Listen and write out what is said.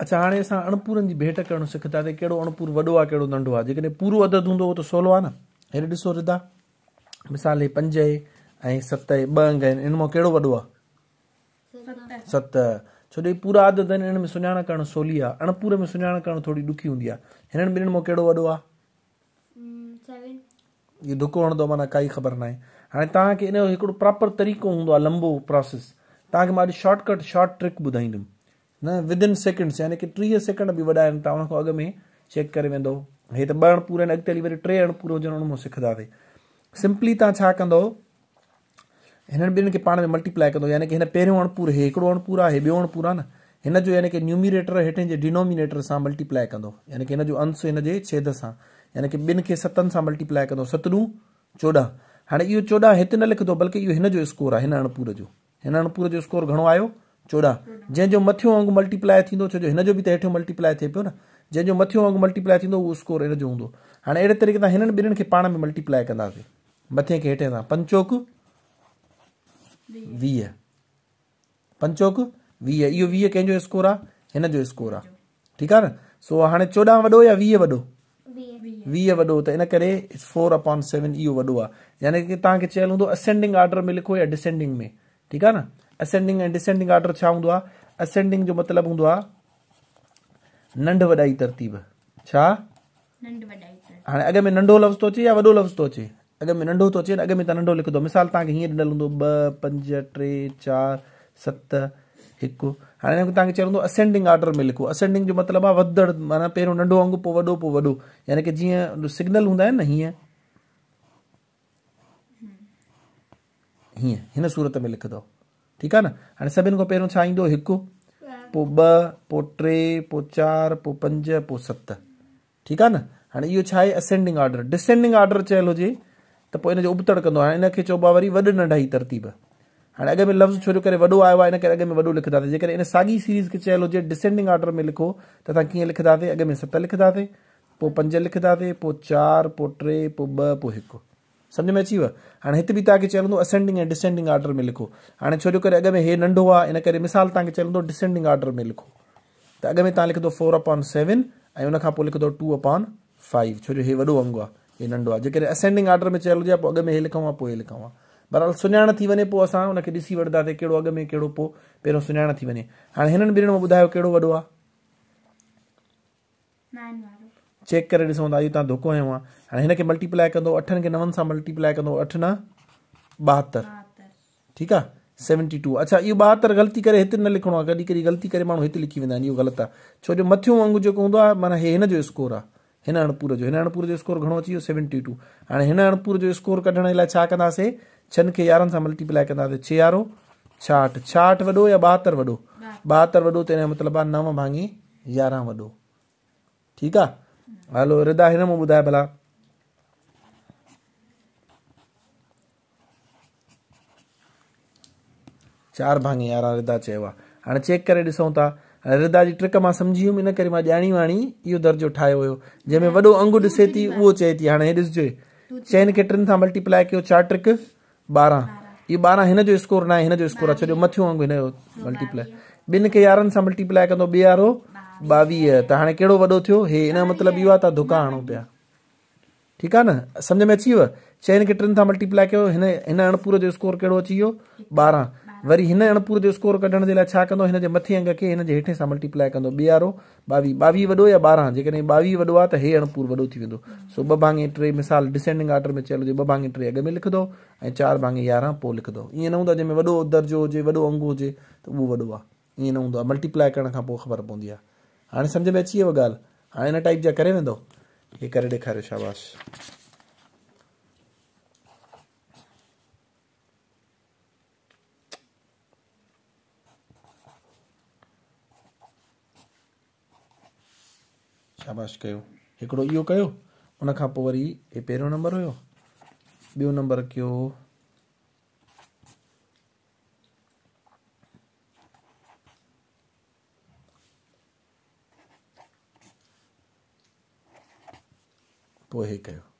अच्छा हाणे असां अणपूरनि जी भेट करणु सिखंदासीं कहिड़ो अणपूर वॾो आहे कहिड़ो नंढो आहे जेकॾहिं पूरो अदद हूंदो उहो त सवलो आहे न हेॾे ॾिसो रिदा मिसाल हे पंज ऐं सत ॿ अंग आहिनि इन मां कहिड़ो वॾो आहे सत छो जो पूरा आदत आहिनि में सुञाण करणु सवली आहे अणपूर में सुञाण करणु थोरी ॾुखी हूंदी आहे हिननि ॿिन्हिनि मां कहिड़ो वॾो आहे इहो ॾुखो हणंदो माना काई ख़बर नाहे हाणे तव्हांखे इन जो हिकिड़ो प्रॉपर तरीक़ो हूंदो आहे लंबो प्रोसेस तव्हांखे मां अॼु शॉर्टकट शॉर्ट ट्रिक ॿुधाईंदुमि न विदइ सेकेंड्स यानी की टीह सेकेंड बि वॾा आहिनि तव्हां हुनखां अॻु में चेक करे वेंदो हे त ॿ अण अणपुर आहिनि अॻिते हली वरी टे अण पूरो हुजनि मां सिखंदासीं सिंपली तव्हां छा कंदो हिननि ॿिनि खे पाण में मल्टीप्लाए कंदो यानी की हिन पहिरियों अण पूरो हे हिकिड़ो अण पूरो आहे इहे ॿियो पूरो आहे न हिन जो यानी की न्यूमिनेटर हेठि जे डिनोमिनेटर सां मल्टीप्लाए कंदो यानी क हिन जो अंश हिन जे छेद सां यानी की ॿिनि खे सतनि सां मल्टीप्लाए कंदो सतरूं चोॾहं हाणे इहो चोॾहं हिते न लिखंदो बल्कि इहो हिन जो स्कोर आहे हिन अणपुर जो हिन अणपुर जो स्कोर घणो आयो चोॾहं जंहिंजो मथियों अंगु मल्टीप्लाए थींदो छो जो हिन जो बि त हेठियूं मल्टीप्लाए थिए पियो न जंहिंजो मथियों अंगु मल्टीप्लाए थींदो उहो स्कोर हिन जो हूंदो हाणे अहिड़े तरीक़े सां हिननि ॿिन्हिनि खे पाण में मल्टीप्लाए कंदासीं मथे खे हेठे सां पंचोक वीह पंचोक वीह इहो वीह कंहिंजो स्कोर आहे हिन जो स्कोर आहे ठीकु आहे न सो हाणे चोॾहं वॾो या वीह वॾो वीह वॾो त इन करे फोर अपॉन सेवन इहो वॾो आहे यानी की तव्हांखे चयल हूंदो असेंडिंग आर्डर में लिखो या डिसेंडिंग में ठीकु आहे न असेंडिंग ऐं डिसेंडिंग ऑडर छा हूंदो आहे असेंडिंग जो मतिलबु हूंदो आहे नंढ वॾाई तरतीब छा हाणे अॻ में नंढो लफ़्ज़ थो अचे या वॾो लफ़्ज़ थो अचे अॻे में नंढो थो अचे अॻे में त नंढो लिखंदो मिसाल तव्हांखे हीअं ॾिनल हूंदो ॿ पंज टे चार सत हिकु हाणे तव्हांखे चवंदो असेंडिंग ऑडर में लिखो असेंडिंग जो मतिलबु आहे वधड़ माना पहिरियों नंढो अंग पोइ वॾो पोइ वॾो यानी की जीअं सिग्नल हूंदा आहिनि न हीअं हीअं हिन सूरत में लिखंदो ठीकु आहे न हाणे सभिनि खां पहिरियों छा ईंदो हिकु पोइ ॿ पोइ टे पोइ चारि पोइ पंज पोइ सत ठीकु आहे न हाणे इहो छा आहे असेंडिंग ऑडर डिसेंडिंग ऑडर चयल हुजे त पोइ हिनजो उबतड़ कंदो हाणे हिनखे चइबो आहे वरी वॾो नंढा ई तरतीब हाणे अॻे में लफ़्ज़ छो जो करे वॾो आयो आहे हिन करे अॻे में वॾो लिखंदासीं जेकर हिन साॻी सीरीज़ खे चयल हुजे डिसेंडिंग ऑडर में लिखो त तव्हां कीअं लिखंदासीं अॻे में सत लिखंदासीं पोइ पंज लिखंदासीं पोइ चारि पोइ टे पोइ ॿ पोइ हिकु सम्झ में अची वियो हाणे हिते बि तव्हांखे चवंदो असेंडिंग ऐं डिसेंडिंग ऑडर में लिखो हाणे छो जो करे अॻि में हे नंढो आहे इन करे मिसाल तव्हांखे चवंदो डिसेंडिंग ऑडर में लिखो त अॻु में तव्हां लिखंदो फोर अपॉन सेवन ऐं उन खां पोइ लिखंदो टू अपॉन फाइव छो जो हे वॾो अंगु आहे हे नंढो आहे जेकॾहिं असेंडिंग ऑडर में चयल हुजे पोइ अॻ में हे लिखूं पोइ हे लिखूं हा बराबरि सुञाण थी वञे पोइ असां हुनखे ॾिसी वठंदासीं कहिड़ो अॻु में कहिड़ो पोइ पहिरियों सुञाण थी वञे हाणे हिननि ॿिन्हिनि में ॿुधायो कहिड़ो वॾो आहे चेक कर धोखो आयो हाँ हाणे हिनखे मल्टीप्लाई कंदो अठनि खे नवनि सां मल्टीप्लाई कंदो अठ न बहत्तर ठीक है सेवनटी टू अच्छा इहो बहत्तर ग़लती करे न लिखो आहे कॾहिं ग़लती करे माण्हू हिते लिखी वेंदा आहिनि इहो ग़लति छो जो मथियों अंगु जेको हूंदो माना हे हिन जो स्कोर आहे हिन अणपूर जो हिन अणपूर जो स्कोर घो अची वियो टू हाँ हिन अणपूर जो स्कोर कढण लाइ छा कंदासीं छहनि खे यारहनि सां मल्टीप्लाई कंदासीं छियारो छाहठि छाहठि या बहत्तर वो बहत्तर वो त हिन जो नव भांगी यारहं वॾो ठीकु आहे हलो रिदा हिन हिनमां ॿुधाए भला चारि भाङे यारहां रिदा चयो आहे हाणे चेक करे ॾिसूं था रिदा जी ट्रिक मां सम्झी वियुमि इन करे मां ॼाणी वाणी इहो दर्जो ठाहियो हुयो जंहिंमें वॾो अंगु ॾिसे थी उहो चए थी हाणे हे ॾिसजो चइनि खे टिनि सां मल्टीप्लाई कयो चारि ट्रिक ॿारहं इहो ॿारहं हिन जो स्कोर न आहे हिन जो स्कोर आहे छो जो मथियो जो मल्टीप्लाई ॿिनि खे यारहनि सां मल्टीप्लाई कंदो मल्टीप्लाए ॿावीह त हाणे कहिड़ो वॾो थियो हे इन जो मतिलबु इहो आहे त दुका हणो पिया ठीकु आहे न सम्झ में अची वियो चइनि खे टिनि खां मल्टीप्लाई कयो हिन हिन अणपूर जो स्कोर कहिड़ो अची वियो ॿारहं वरी हिन अणपूर जो स्कोर कढण जे लाइ छा कंदो हिन जे मथे अंग खे हिन जे हेठे सां मल्टीप्लाई कंदो ॿियारो ॿावीह ॿावीह वॾो या ॿारहं जेकॾहिं ॿावीह वॾो आहे त हे अणपूर वॾो थी वेंदो सो ॿ भाङे टे मिसाल डिसेंडिंग आर्डर में चयल हुजे ॿ भाङे टे अॻ में लिखंदो ऐं चारि भाङे यारहं पोइ लिखंदो ईअं न हूंदो आहे जंहिंमें वॾो दर्जो हुजे वॾो अंगु हुजे त उहो वॾो आहे ईअं न हूंदो आहे मल्टीप्लाई करण खां पोइ ख़बर पवंदी आहे हाणे सम्झ में अची वियो ॻाल्हि हाणे हिन टाइप जा करे वेंदो इहे करे ॾेखारियो शाबाश शाबाश कयो हिकिड़ो इहो कयो उनखां पोइ वरी हे पहिरियों नंबर हुयो ॿियो नंबर कयो તો એ કહ્યું